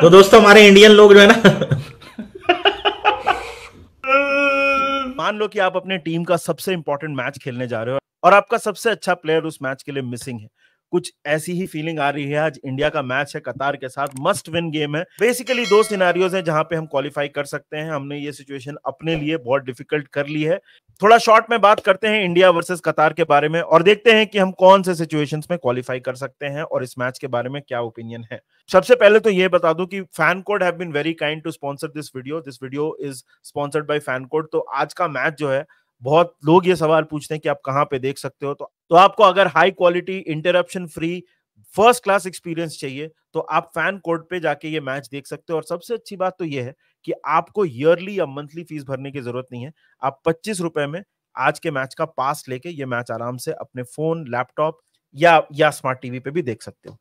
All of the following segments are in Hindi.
तो दोस्तों हमारे इंडियन लोग जो है ना मान लो कि आप अपने टीम का सबसे इंपॉर्टेंट मैच खेलने जा रहे हो और आपका सबसे अच्छा प्लेयर उस मैच के लिए मिसिंग है कुछ ऐसी ही फीलिंग आ रही है आज इंडिया का मैच है कतार के साथ मस्ट विन गेम है बेसिकली दो सिनारियोज हैं जहां पे हम क्वालिफाई कर सकते हैं हमने ये सिचुएशन अपने लिए बहुत डिफिकल्ट कर ली है थोड़ा शॉर्ट में बात करते हैं इंडिया वर्सेस कतार के बारे में और देखते हैं कि हम कौन से सिचुएशन में क्वालिफाई कर सकते हैं और इस मैच के बारे में क्या ओपिनियन है सबसे पहले तो ये बता दूं कि FanCode have been very kind to sponsor this video this video is sponsored by FanCode तो आज का मैच जो है बहुत लोग ये सवाल पूछते हैं कि आप कहाँ पे देख सकते हो तो, तो आपको अगर high quality interruption free first class experience चाहिए तो आप फैन कोर्ट पे जाके ये मैच देख सकते हो और सबसे अच्छी बात तो ये है कि आपको ईयरली या मंथली फीस भरने की जरूरत नहीं है आप पच्चीस रुपए में आज के मैच का पास लेके ये मैच आराम से अपने फोन लैपटॉप या या स्मार्ट टीवी पे भी देख सकते हो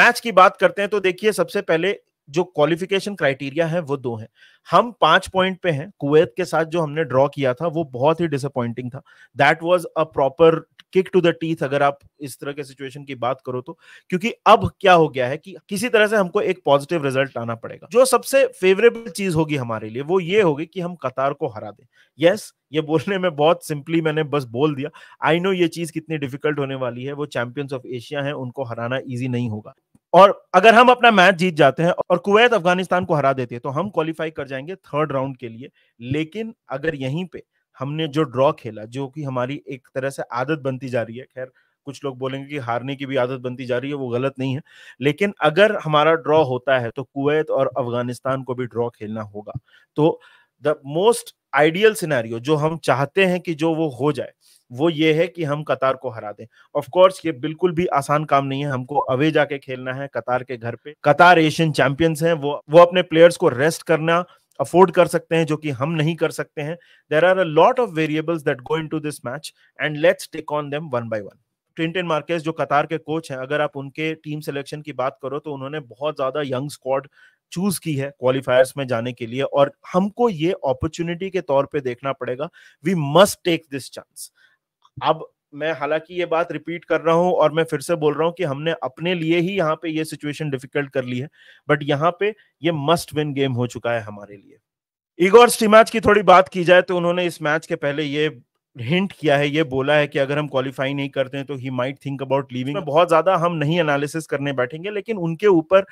मैच की बात करते हैं तो देखिए सबसे पहले जो क्वालिफिकेशन क्राइटेरिया है वो दो हैं हम पांच पॉइंट पे हैं कुवैत के साथ जो हमने ड्रॉ किया था वो बहुत ही डिसअपॉइंटिंग था that was a proper kick to the teeth अगर आप इस तरह के सिचुएशन की बात करो तो क्योंकि अब क्या हो गया है कि किसी तरह से हमको एक पॉजिटिव रिजल्ट आना पड़ेगा जो सबसे फेवरेबल चीज होगी हमारे लिए वो ये होगी कि हम कतार को हरा दें यस yes, ये बोलने में बहुत सिंपली मैंने बस बोल दिया आई नो ये चीज कितनी डिफिकल्ट होने वाली है वो चैंपियंस ऑफ एशिया है उनको हराना ईजी नहीं होगा और अगर हम अपना मैच जीत जाते हैं और कुवैत अफगानिस्तान को हरा देती है तो हम क्वालिफाई कर जाएंगे थर्ड राउंड के लिए लेकिन अगर यहीं पे हमने जो ड्रॉ खेला जो कि हमारी एक तरह से आदत बनती जा रही है खैर कुछ लोग बोलेंगे कि हारने की भी आदत बनती जा रही है वो गलत नहीं है लेकिन अगर हमारा ड्रॉ होता है तो कुवैत और अफगानिस्तान को भी ड्रॉ खेलना होगा तो द मोस्ट आइडियल सिनेरियो जो हम चाहते हैं कि जो वो हो जाए वो ये है कि हम कतार को हरा दें ऑफ कोर्स ये बिल्कुल भी आसान काम नहीं है हमको अवे जाके खेलना है कतार के घर पे कतार एशियन चैंपियंस हैं वो वो अपने प्लेयर्स को रेस्ट करना अफोर्ड कर सकते हैं जो कि हम नहीं कर सकते हैं there are a lot of variables that go into this match and let's take on them one by one ट्विंटन मार्केस जो कतार के कोच हैं अगर आप उनके टीम सिलेक्शन की बात करो तो उन्होंने बहुत ज्यादा यंग स्क्वाड चूज की है क्वालिफायर्स में जाने के लिए और हमको ये अपॉर्चुनिटी के तौर पे देखना पड़ेगा we must take this chance अब मैं हालांकि ये बात रिपीट कर रहा हूं और मैं फिर से बोल रहा हूं कि हमने अपने लिए ही यहाँ पे ये सिचुएशन डिफिकल्ट कर ली है बट यहाँ पे ये मस्ट विन गेम हो चुका है हमारे लिए इगोर स्टीमैच की थोड़ी बात की जाए तो उन्होंने इस मैच के पहले ये हिंट किया है ये बोला है कि अगर हम क्वालिफाई नहीं करते हैं तो he might think about leaving बहुत ज्यादा हम नहीं एनालिसिस करने बैठेंगे लेकिन उनके ऊपर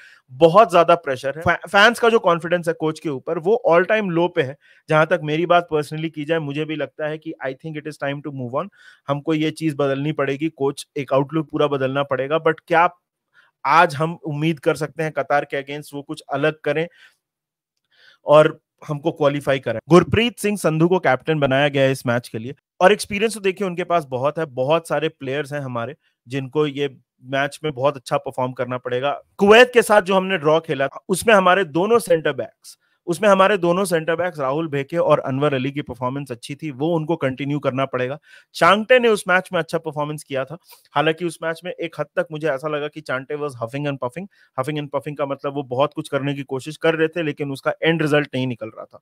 बहुत ज्यादा प्रेशर है फैंस का जो कॉन्फिडेंस है कोच के ऊपर वो ऑल टाइम लो पे है जहां तक मेरी बात पर्सनली की जाए मुझे भी लगता है कि I think it is time to move on हमको ये चीज बदलनी पड़ेगी कोच एक आउटलुक पूरा बदलना पड़ेगा बट क्या आज हम उम्मीद कर सकते हैं कतार के अगेंस्ट वो कुछ अलग करें और हमको क्वालिफाई करें गुरप्रीत सिंह संधू को कैप्टन बनाया गया है इस मैच के लिए और एक्सपीरियंस तो देखिए उनके पास बहुत है बहुत सारे प्लेयर्स हैं हमारे जिनको ये मैच में बहुत अच्छा परफॉर्म करना पड़ेगा कुवैत के साथ जो हमने ड्रॉ खेला उसमें हमारे दोनों सेंटर बैक्स उसमें हमारे दोनों सेंटर बैक्स राहुल भेके और अनवर अली की परफॉर्मेंस अच्छी थी वो उनको कंटिन्यू करना पड़ेगा चांगटे ने उस मैच में अच्छा परफॉर्मेंस किया था हालांकि उस मैच में एक हद तक मुझे ऐसा लगा कि चांटे was huffing and puffing huffing and puffing का मतलब वो बहुत कुछ करने की कोशिश कर रहे थे लेकिन उसका एंड रिजल्ट नहीं निकल रहा था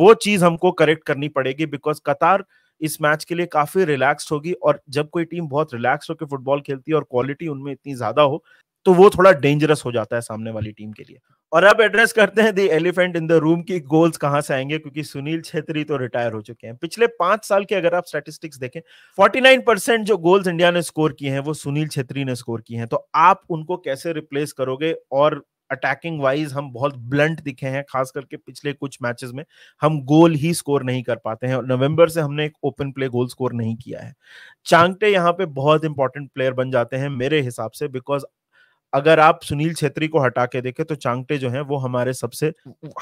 वो चीज हमको करेक्ट करनी पड़ेगी बिकॉज कतार इस मैच के लिए काफी रिलैक्स होगी और जब कोई टीम बहुत रिलैक्स होकर फुटबॉल खेलती है और क्वालिटी उनमें इतनी ज्यादा हो तो वो थोड़ा डेंजरस हो जाता है सामने वाली टीम के लिए और अब एड्रेस करते हैं the elephant in the room की गोल्स कहां से आएंगे क्योंकि सुनील छेत्री तो रिटायर हो चुके हैं पिछले पांच साल के अगर आप स्टैटिस्टिक्स देखें 49 परसेंट जो गोल्स इंडिया ने स्कोर किए हैं वो सुनील छेत्री ने स्कोर किए हैं तो आप उनको कैसे रिप्लेस करोगे और अटैकिंग वाइज हम बहुत ब्लंट दिखे हैं खास करके पिछले कुछ मैचेस में हम गोल ही स्कोर नहीं कर पाते हैं और नवंबर से हमने एक ओपन प्ले गोल स्कोर नहीं किया है चांगटे यहाँ पे बहुत इंपॉर्टेंट प्लेयर बन जाते हैं मेरे हिसाब से बिकॉज अगर आप सुनील छेत्री को हटा के देखें तो चांगटे जो है वो हमारे सबसे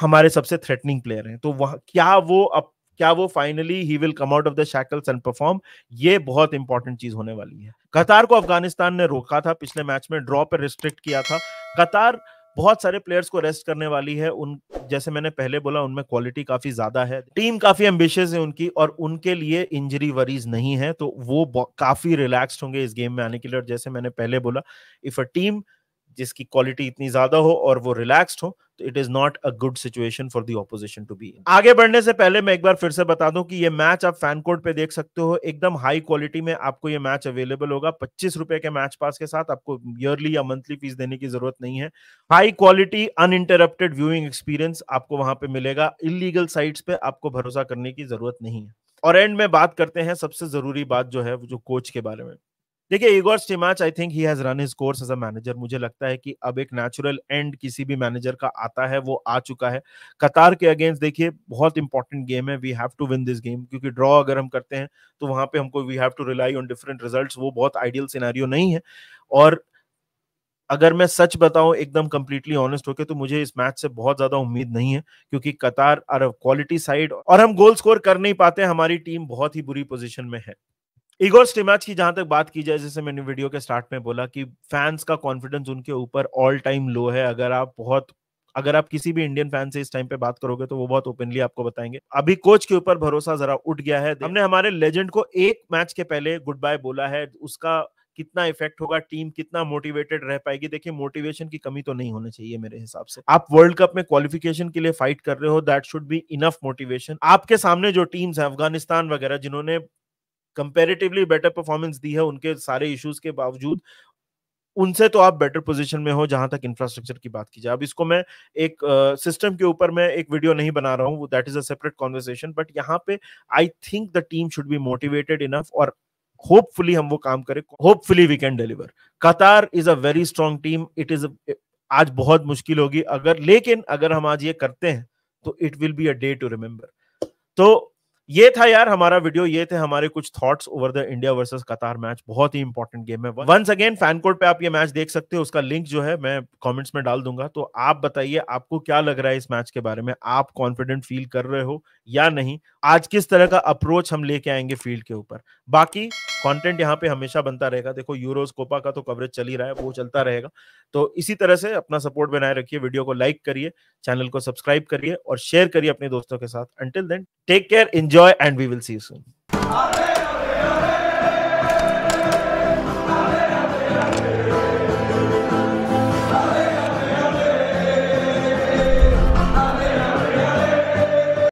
हमारे सबसे थ्रेटनिंग प्लेयर हैं तो वह क्या वो अब क्या वो finally he will come out of the shackles and perform ये बहुत इंपॉर्टेंट चीज होने वाली है कतार को अफगानिस्तान ने रोका था पिछले मैच में ड्रॉ पर रिस्ट्रिक्ट किया था कतार बहुत सारे प्लेयर्स को रेस्ट करने वाली है उन जैसे मैंने पहले बोला उनमें क्वालिटी काफी ज्यादा है टीम काफी एम्बिशियस है उनकी और उनके लिए इंजरी वरीज नहीं है तो वो काफी रिलैक्स्ड होंगे इस गेम में आने के लिए और जैसे मैंने पहले बोला इफ अ टीम जिसकी क्वालिटी इतनी ज्यादा हो और वो रिलैक्स्ड हो it is not a good situation for the opposition to be आगे बढ़ने से पहले मैं एक बार फिर से बता दूं कि ये मैच आप फैन कोड पे देख सकते हो एकदम हाई क्वालिटी में आपको ये मैच अवेलेबल होगा पच्चीस रुपए के मैच पास के साथ आपको ईयरली या मंथली फीस देने की जरूरत नहीं है high quality uninterrupted viewing experience आपको वहां पे मिलेगा इलीगल साइट्स पे आपको भरोसा करने की जरूरत नहीं है और एंड में बात करते हैं सबसे जरूरी बात जो है जो कोच के बारे में देखिए Igor Stimac I think he has run his course as a manager मुझे लगता है कि अब एक नेचुरल एंड किसी भी मैनेजर का आता है वो आ चुका है कतार के अगेंस्ट देखिए बहुत इंपॉर्टेंट गेम है we have to win this game क्योंकि ड्रॉ अगर हम करते हैं तो वहां पे हमको we have to rely on different result वो बहुत आइडियल सिनारियो नहीं है और अगर मैं सच बताऊं एकदम कंप्लीटली ऑनेस्ट होकर तो मुझे इस मैच से बहुत ज्यादा उम्मीद नहीं है क्योंकि कतार आर क्वालिटी साइड और हम गोल स्कोर कर नहीं पाते हमारी टीम बहुत ही बुरी पोजीशन में है इगोर स्टिमैच की जहां तक बात की जाए जैसे मैंने वीडियो के स्टार्ट में बोला कि फैंस का कॉन्फिडेंस उनके ऊपर ऑल टाइम लो है अगर आप बहुत अगर आप किसी भी इंडियन फैन से इस टाइम पे बात करोगे तो वो बहुत ओपनली आपको बताएंगे अभी कोच के ऊपर भरोसा जरा उठ गया है हमने हमारे लेजेंड को एक मैच के पहले गुड बाय बोला है उसका कितना इफेक्ट होगा टीम कितना मोटिवेटेड रह पाएगी देखिए मोटिवेशन की कमी तो नहीं होनी चाहिए मेरे हिसाब से आप वर्ल्ड कप में क्वालिफिकेशन के लिए फाइट कर रहे हो that should be enough motivation आपके सामने जो टीम्स हैं अफगानिस्तान वगैरह जिन्होंने कंपेरेटिवली बेटर परफॉर्मेंस दी है उनके सारे इश्यूज के बावजूद उनसे तो आप बेटर पोजीशन में हो जहां तक इंफ्रास्ट्रक्चर की बात की जाए अब इसको मैं एक सिस्टम uh, के ऊपर मैं एक वीडियो नहीं बना रहा हूँ that is a separate conversation but यहाँ पे I think the team should be motivated enough और होपफुली हम वो काम करें hopefully we can deliver Qatar is a very strong team it is आज बहुत मुश्किल होगी अगर लेकिन अगर हम आज ये करते हैं तो it will be a day to remember तो ये था यार हमारा वीडियो ये थे हमारे कुछ thoughts over the India versus Qatar match बहुत ही इंपॉर्टेंट गेम है वंस अगेन फैन कोड पे आप ये मैच देख सकते हो उसका लिंक जो है मैं कमेंट्स में डाल दूंगा तो आप बताइए आपको क्या लग रहा है इस मैच के बारे में आप कॉन्फिडेंट फील कर रहे हो या नहीं आज किस तरह का अप्रोच हम लेके आएंगे फील्ड के ऊपर बाकी कंटेंट यहाँ पे हमेशा बनता रहेगा देखो यूरोज कोपा का तो कवरेज चल ही रहा है वो चलता रहेगा तो इसी तरह से अपना सपोर्ट बनाए रखिए वीडियो को लाइक करिए चैनल को सब्सक्राइब करिए और शेयर करिए अपने दोस्तों के साथ until then take care enjoy and we will see you